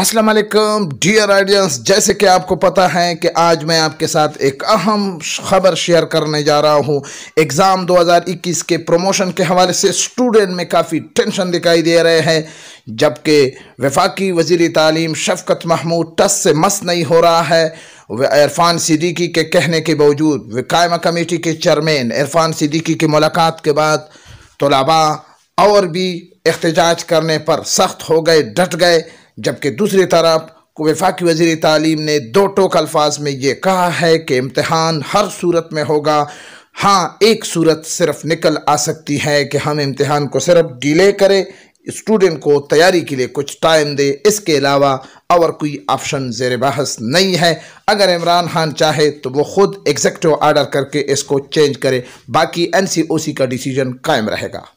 Aslam dear audience जैसे कि आपको पता है कि आज मैं आपके साथ एक अहम खबर शेयर करने जा रहा हूँ एग्ज़ाम 2021 के प्रमोशन के हवाले से स्टूडेंट में काफ़ी टेंशन दिखाई दे रहे हैं जबकि वफाकी वजीर तालीम शफकत महमूद टस से मस नहीं हो रहा है इरफान सिद्दीकी के कहने के बावजूद कायमा कमेटी के चेयरमैन इरफान सिद्दीकी की मुलाकात के बाद तलबा और भी एहतजाज करने पर सख्त हो गए डट गए जबकि दूसरी तरफ वफाकी वजीर तालीम ने दो टोक अल्फाज में ये कहा है कि इम्तहान हर सूरत में होगा हाँ एक सूरत सिर्फ निकल आ सकती है कि हम इम्तहान को सिर्फ डिले करें स्टूडेंट को तैयारी के लिए कुछ टाइम दे इसके अलावा और कोई ऑप्शन जेर बहस नहीं है अगर इमरान खान चाहे तो वो ख़ुद एग्जेक्टिव आर्डर करके इसको चेंज करे बाकी एन सी ओ सी का डिसीजन कायम रहेगा